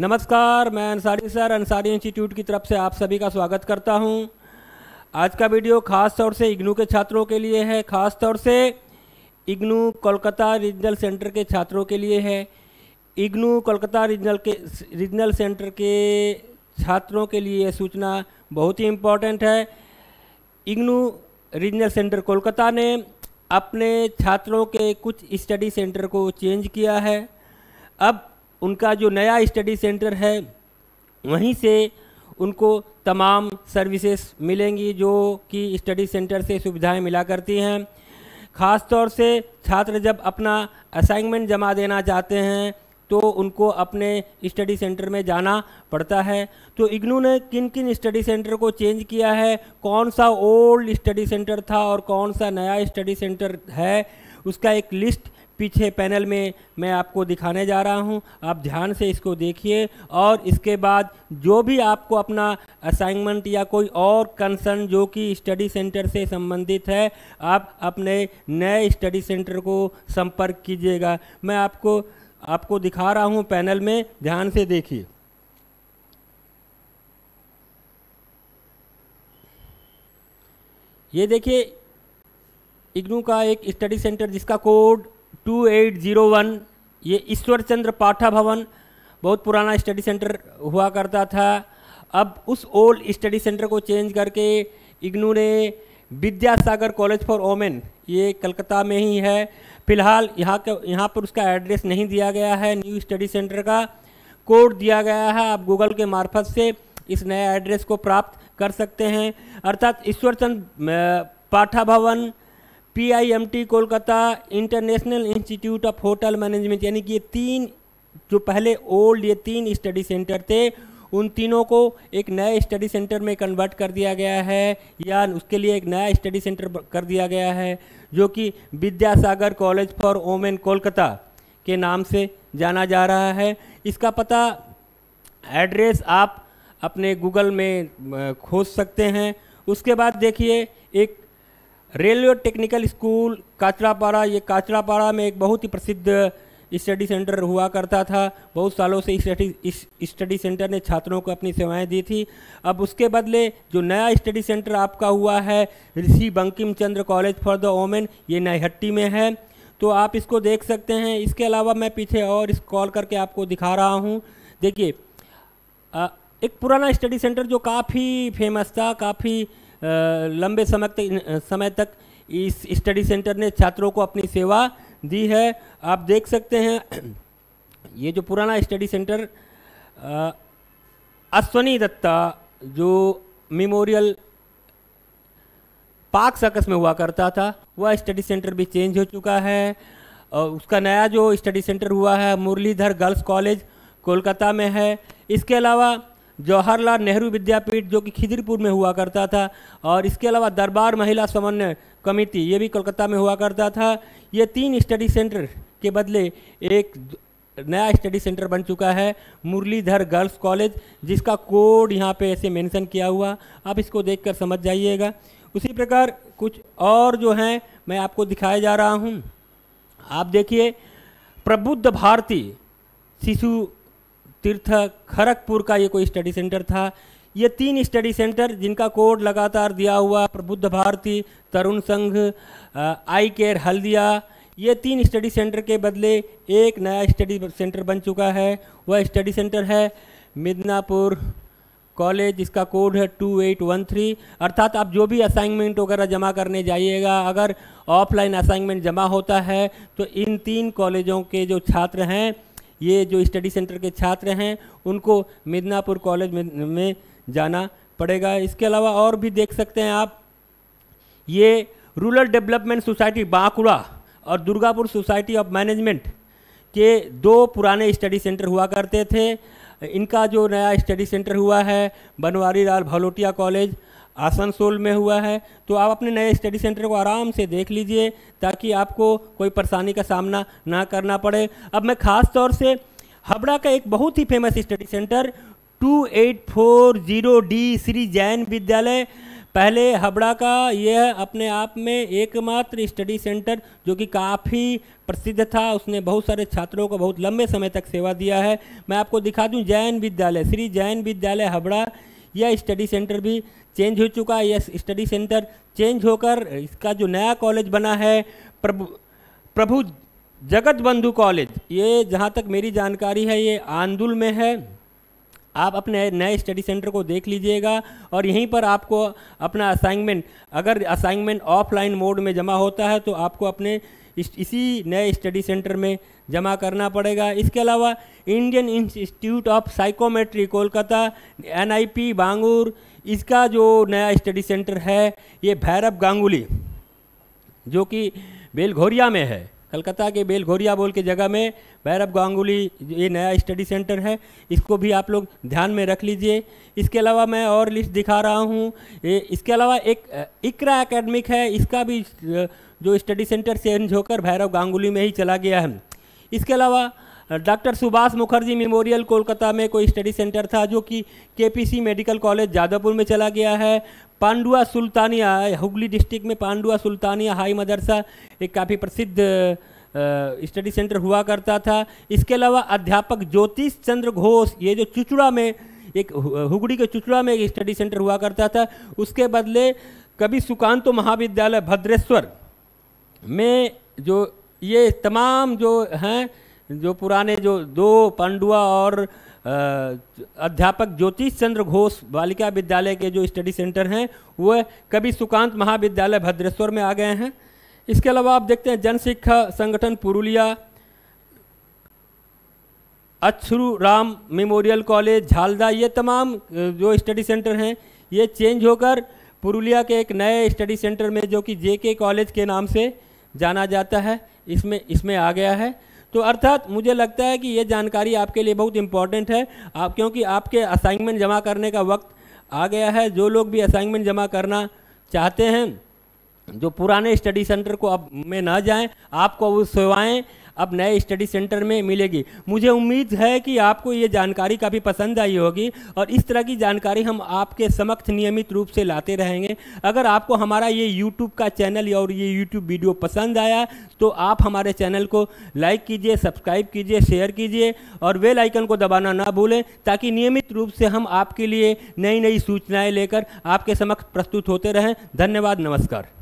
नमस्कार मैं Ansari sir Ansari institute की तरफ से आप सभी का स्वागत करता हूं आज का वीडियो खास तौर से इग्नू के छात्रों के लिए है खास तौर से इग्नू कोलकाता रीजनल सेंटर के छात्रों के लिए है इग्नू कोलकाता रीजनल के रीजनल सेंटर के छात्रों के लिए यह सूचना बहुत ही इम्पोर्टेंट है इग्नू रीजनल सेंटर कोलकाता ने अपने छात्रों के कुछ स्टडी सेंटर को चेंज किया है अब उनका जो नया स्टडी सेंटर है वहीं से उनको तमाम सर्विसेज मिलेंगी जो कि स्टडी सेंटर से सुविधाएं मिला करती हैं ख़ास तौर से छात्र जब अपना असाइनमेंट जमा देना चाहते हैं तो उनको अपने स्टडी सेंटर में जाना पड़ता है तो इग्नू ने किन किन स्टडी सेंटर को चेंज किया है कौन सा ओल्ड स्टडी सेंटर था और कौन सा नया स्टडी सेंटर है उसका एक लिस्ट पीछे पैनल में मैं आपको दिखाने जा रहा हूं आप ध्यान से इसको देखिए और इसके बाद जो भी आपको अपना असाइनमेंट या कोई और कंसर्न जो कि स्टडी सेंटर से संबंधित है आप अपने नए स्टडी सेंटर को संपर्क कीजिएगा मैं आपको आपको दिखा रहा हूं पैनल में ध्यान से देखिए ये देखिए इग्नू का एक स्टडी सेंटर जिसका कोड 2801 ये ईश्वर चंद्र पाठा भवन बहुत पुराना स्टडी सेंटर हुआ करता था अब उस ओल्ड स्टडी सेंटर को चेंज करके इग्नू ने विद्यासागर कॉलेज फॉर वोमेन ये कलकत्ता में ही है फिलहाल यहाँ का यहाँ पर उसका एड्रेस नहीं दिया गया है न्यू स्टडी सेंटर का कोड दिया गया है आप गूगल के मार्फत से इस नए एड्रेस को प्राप्त कर सकते हैं अर्थात Ishwarchand Patha Bhavan PIMT Kolkata International Institute of Hotel Management यानी कि ये तीन जो पहले ओल्ड ये तीन स्टडी सेंटर थे उन तीनों को एक नए स्टडी सेंटर में कन्वर्ट कर दिया गया है या उसके लिए एक नया स्टडी सेंटर कर दिया गया है जो कि Vidyasagar College for Women Kolkata के नाम से जाना जा रहा है इसका पता एड्रेस आप अपने गूगल में खोज सकते हैं उसके बाद देखिए एक रेलवे टेक्निकल स्कूल काचरापाड़ा ये काचरापाड़ा में एक बहुत ही प्रसिद्ध स्टडी सेंटर हुआ करता था बहुत सालों से इस स्टडी सेंटर ने छात्रों को अपनी सेवाएं दी थी अब उसके बदले जो नया स्टडी सेंटर आपका हुआ है Rishi Bankim Chandra College for the Women ये नईहट्टी में है तो आप इसको देख सकते हैं इसके अलावा मैं पीछे और इस कॉल करके आपको दिखा रहा हूँ देखिए एक पुराना स्टडी सेंटर जो काफ़ी फेमस था काफ़ी लंबे समय तक समय तक इस स्टडी सेंटर ने छात्रों को अपनी सेवा दी है आप देख सकते हैं ये जो पुराना स्टडी सेंटर अश्वनी दत्ता जो मेमोरियल पाक सर्कस में हुआ करता था वह स्टडी सेंटर भी चेंज हो चुका है और उसका नया जो स्टडी सेंटर हुआ है मुरलीधर गर्ल्स कॉलेज कोलकाता में है इसके अलावा जवाहरलाल नेहरू विद्यापीठ जो कि खिदिरपुर में हुआ करता था और इसके अलावा दरबार महिला समन्वय कमेटी ये भी कोलकाता में हुआ करता था ये तीन स्टडी सेंटर के बदले एक नया स्टडी सेंटर बन चुका है मुरलीधर गर्ल्स कॉलेज जिसका कोड यहाँ पे ऐसे मेंशन किया हुआ आप इसको देखकर समझ जाइएगा उसी प्रकार कुछ और जो हैं मैं आपको दिखाया जा रहा हूँ आप देखिए प्रबुद्ध भारती शिशु तीर्थ खरगपुर का ये कोई स्टडी सेंटर था ये तीन स्टडी सेंटर जिनका कोड लगातार दिया हुआ प्रबुद्ध भारती तरुण संघ आई केयर हल्दिया ये तीन स्टडी सेंटर के बदले एक नया स्टडी सेंटर बन चुका है वह स्टडी सेंटर है मिदनापुर कॉलेज जिसका कोड है टू एट वन थ्री अर्थात आप जो भी असाइनमेंट वगैरह जमा करने जाइएगा अगर ऑफलाइन असाइनमेंट जमा होता है तो इन तीन कॉलेजों के जो छात्र हैं ये जो स्टडी सेंटर के छात्र हैं उनको मिदनापुर कॉलेज में, में जाना पड़ेगा इसके अलावा और भी देख सकते हैं आप ये रूरल डेवलपमेंट सोसाइटी बांकुड़ा और दुर्गापुर सोसाइटी ऑफ मैनेजमेंट के दो पुराने स्टडी सेंटर हुआ करते थे इनका जो नया स्टडी सेंटर हुआ है बनवारी लाल भलोटिया कॉलेज आसनसोल में हुआ है तो आप अपने नए स्टडी सेंटर को आराम से देख लीजिए ताकि आपको कोई परेशानी का सामना ना करना पड़े अब मैं ख़ास तौर से हबड़ा का एक बहुत ही famous study centre two eight four zero D Shri Jain Vidyalaya पहले हबड़ा का यह अपने आप में एकमात्र स्टडी सेंटर जो कि काफ़ी प्रसिद्ध था उसने बहुत सारे छात्रों को बहुत लंबे समय तक सेवा दिया है मैं आपको दिखा दूं जैन विद्यालय श्री जैन विद्यालय हबड़ा यह स्टडी सेंटर भी चेंज हो चुका है यह स्टडी सेंटर चेंज होकर इसका जो नया कॉलेज बना है प्रभु प्रभु जगत बंधु कॉलेज ये जहाँ तक मेरी जानकारी है ये आंदुल में है आप अपने नए स्टडी सेंटर को देख लीजिएगा और यहीं पर आपको अपना असाइनमेंट अगर असाइनमेंट ऑफलाइन मोड में जमा होता है तो आपको अपने इस, इसी नए स्टडी सेंटर में जमा करना पड़ेगा इसके अलावा Indian Institute of Psychometry Kolkata NIP Bangur इसका जो नया स्टडी सेंटर है ये भैरव गांगुली जो कि बेलघोरिया में है कलकत्ता के बेलघोरिया बोल के जगह में भैरव गांगुली ये नया स्टडी सेंटर है इसको भी आप लोग ध्यान में रख लीजिए इसके अलावा मैं और लिस्ट दिखा रहा हूँ इसके अलावा एक इकरा एकेडमिक है इसका भी जो स्टडी सेंटर चेंज होकर भैरव गांगुली में ही चला गया है इसके अलावा डॉक्टर सुभाष मुखर्जी मेमोरियल कोलकाता में कोई स्टडी सेंटर था जो कि केपीसी मेडिकल कॉलेज जादवपुर में चला गया है पांडुआ सुल्तानिया हुगली डिस्ट्रिक्ट में पांडुआ सुल्तानिया हाई मदरसा एक काफ़ी प्रसिद्ध स्टडी सेंटर हुआ करता था इसके अलावा अध्यापक ज्योतिष चंद्र घोष ये जो चुचुड़ा में एक हुगड़ी के चुचुड़ा में एक स्टडी सेंटर हुआ करता था उसके बदले कभी सुकांतो महाविद्यालय भद्रेश्वर में जो ये तमाम जो हैं जो पुराने जो दो पांडुआ और अध्यापक ज्योतिष चंद्र घोष बालिका विद्यालय के जो स्टडी सेंटर हैं वह कभी सुकांत महाविद्यालय भद्रेश्वर में आ गए हैं इसके अलावा आप देखते हैं जन शिक्षा संगठन पुरुलिया अच्छ्रु राम मेमोरियल कॉलेज झालदा ये तमाम जो स्टडी सेंटर हैं ये चेंज होकर पुरुलिया के एक नए स्टडी सेंटर में जो कि जेके कॉलेज के नाम से जाना जाता है इसमें इसमें आ गया है तो अर्थात मुझे लगता है कि ये जानकारी आपके लिए बहुत इंपॉर्टेंट है आप क्योंकि आपके असाइनमेंट जमा करने का वक्त आ गया है जो लोग भी असाइनमेंट जमा करना चाहते हैं जो पुराने स्टडी सेंटर को अब में ना जाएं आपको वो सेवाएं अब नए स्टडी सेंटर में मिलेगी मुझे उम्मीद है कि आपको ये जानकारी काफ़ी पसंद आई होगी और इस तरह की जानकारी हम आपके समक्ष नियमित रूप से लाते रहेंगे अगर आपको हमारा ये यूट्यूब का चैनल और ये यूट्यूब वीडियो पसंद आया तो आप हमारे चैनल को लाइक कीजिए सब्सक्राइब कीजिए शेयर कीजिए और वेल आइकन को दबाना ना भूलें ताकि नियमित रूप से हम आपके लिए नई नई सूचनाएं लेकर आपके समक्ष प्रस्तुत होते रहें धन्यवाद नमस्कार